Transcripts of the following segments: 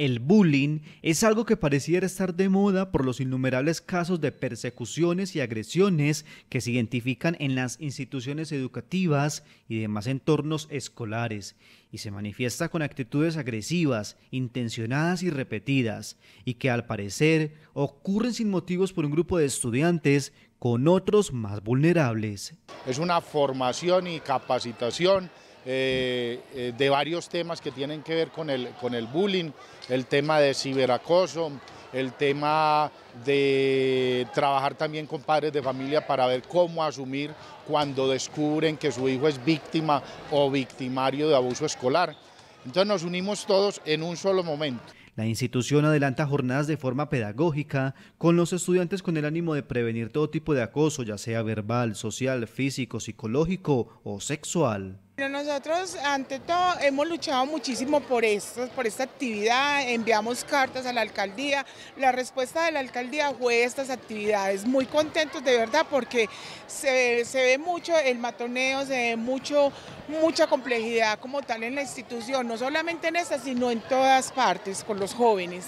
El bullying es algo que pareciera estar de moda por los innumerables casos de persecuciones y agresiones que se identifican en las instituciones educativas y demás entornos escolares, y se manifiesta con actitudes agresivas, intencionadas y repetidas, y que al parecer ocurren sin motivos por un grupo de estudiantes con otros más vulnerables. Es una formación y capacitación eh, eh, de varios temas que tienen que ver con el, con el bullying, el tema de ciberacoso, el tema de trabajar también con padres de familia para ver cómo asumir cuando descubren que su hijo es víctima o victimario de abuso escolar. Entonces nos unimos todos en un solo momento. La institución adelanta jornadas de forma pedagógica con los estudiantes con el ánimo de prevenir todo tipo de acoso, ya sea verbal, social, físico, psicológico o sexual. Nosotros, ante todo, hemos luchado muchísimo por esto, por esta actividad, enviamos cartas a la alcaldía, la respuesta de la alcaldía fue estas actividades, muy contentos de verdad porque se, ve mucho el matoneo, se ve mucho, mucha complejidad como tal en la institución, no solamente en esta, sino en todas partes, con los jóvenes.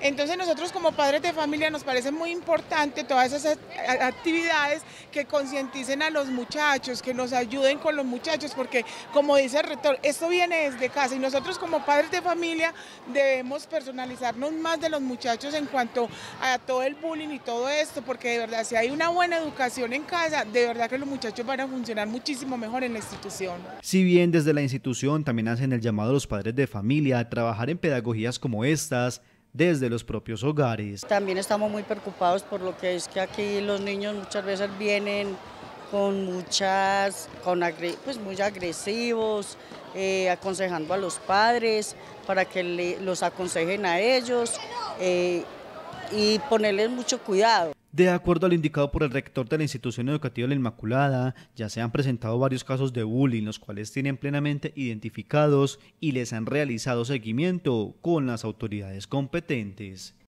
Entonces nosotros como padres de familia nos parece muy importante todas esas actividades que concienticen a los muchachos, que nos ayuden con los muchachos, porque como dice el rector, esto viene desde casa y nosotros como padres de familia debemos personalizarnos más de los muchachos en cuanto a todo el bullying y todo esto, porque de verdad si hay una buena educación en casa, de verdad que los muchachos van a funcionar muchísimo mejor en la institución. Si bien desde la institución también hacen el llamado a los padres de familia a trabajar en pedagogías como estas, desde los propios hogares. También estamos muy preocupados por lo que es que aquí los niños muchas veces vienen con muchas, con pues muy agresivos, eh, aconsejando a los padres para que los aconsejen a ellos eh, y ponerles mucho cuidado. De acuerdo al indicado por el rector de la institución educativa La Inmaculada, ya se han presentado varios casos de bullying, los cuales tienen plenamente identificados y les han realizado seguimiento con las autoridades competentes.